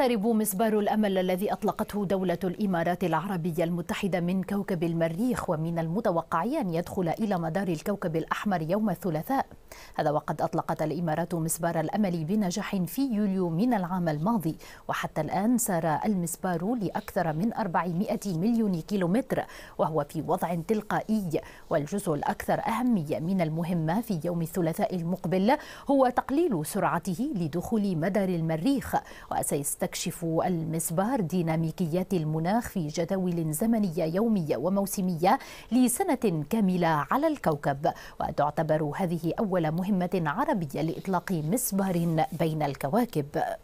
يقترب مسبار الامل الذي اطلقته دوله الامارات العربيه المتحده من كوكب المريخ ومن المتوقع ان يدخل الى مدار الكوكب الاحمر يوم الثلاثاء هذا وقد اطلقت الامارات مسبار الامل بنجاح في يوليو من العام الماضي وحتى الان سار المسبار لاكثر من 400 مليون كيلومتر وهو في وضع تلقائي والجزء الاكثر اهميه من المهمه في يوم الثلاثاء المقبل هو تقليل سرعته لدخول مدار المريخ وسيستمر تكشف المسبار ديناميكيات المناخ في جداول زمنية يومية وموسمية لسنة كاملة على الكوكب وتعتبر هذه أول مهمة عربية لإطلاق مسبار بين الكواكب